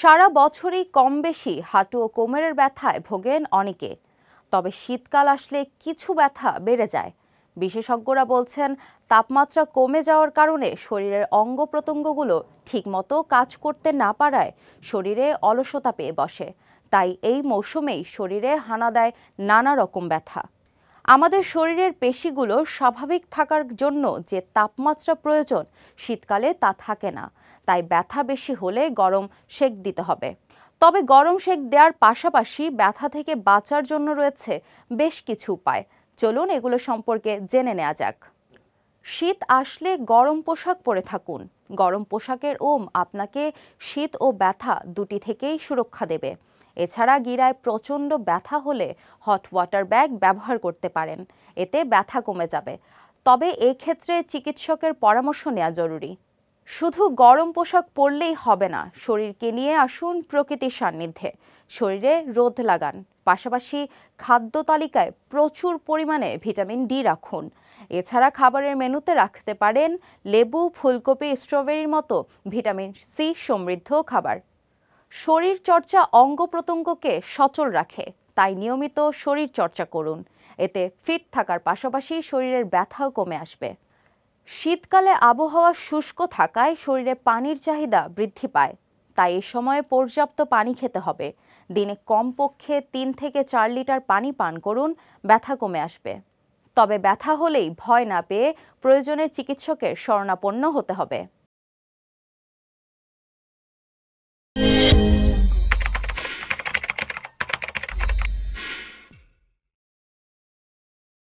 সারা বছরই কম বেশি হাঁটু ও কোমরের ব্যথায় ভোগেন অনেকে তবে শীতকাল আসলে কিছু ব্যথা বেড়ে যায় বিশেষজ্ঞরা বলছেন তাপমাত্রা কমে যাওয়ার কারণে শরীরের অঙ্গ প্রত্যঙ্গগুলো ঠিকমতো কাজ করতে না পারায় শরীরে অলসতা পেয়ে বসে তাই এই মৌসুমেই শরীরে হানা দেয় নানা রকম ব্যথা আমাদের শরীরের পেশিগুলো স্বাভাবিক থাকার জন্য যে তাপমাত্রা প্রয়োজন শীতকালে তা থাকে না তাই ব্যথা বেশি হলে গরম সেক দিতে হবে তবে গরম সেক দেওয়ার পাশাপাশি ব্যথা থেকে বাঁচার জন্য রয়েছে বেশ কিছু উপায় চলুন এগুলো সম্পর্কে জেনে নেওয়া যাক শীত আসলে গরম পোশাক পরে থাকুন গরম পোশাকের ওম আপনাকে শীত ও ব্যথা দুটি থেকেই সুরক্ষা দেবে এছাড়া গিরায় প্রচণ্ড ব্যথা হলে হট ওয়াটার ব্যাগ ব্যবহার করতে পারেন এতে ব্যথা কমে যাবে তবে এক্ষেত্রে চিকিৎসকের পরামর্শ নেওয়া জরুরি শুধু গরম পোশাক পরলেই হবে না শরীরকে নিয়ে আসুন প্রকৃতির সান্নিধ্যে শরীরে রোদ লাগান পাশাপাশি খাদ্য তালিকায় প্রচুর পরিমাণে ভিটামিন ডি রাখুন এছাড়া খাবারের মেনুতে রাখতে পারেন লেবু ফুলকপি স্ট্রবেরির মতো ভিটামিন সি সমৃদ্ধ খাবার শরীর চর্চা অঙ্গ প্রত্যঙ্গকে সচল রাখে তাই নিয়মিত শরীর চর্চা করুন এতে ফিট থাকার পাশাপাশি শরীরের ব্যথাও কমে আসবে শীতকালে আবহাওয়া শুষ্ক থাকায় শরীরে পানির চাহিদা বৃদ্ধি পায় তাই এ সময়ে পর্যাপ্ত পানি খেতে হবে দিনে কমপক্ষে তিন থেকে চার লিটার পানি পান করুন ব্যথা কমে আসবে তবে ব্যথা হলেই ভয় না পেয়ে প্রয়োজনে চিকিৎসকের শরণাপন্ন হতে হবে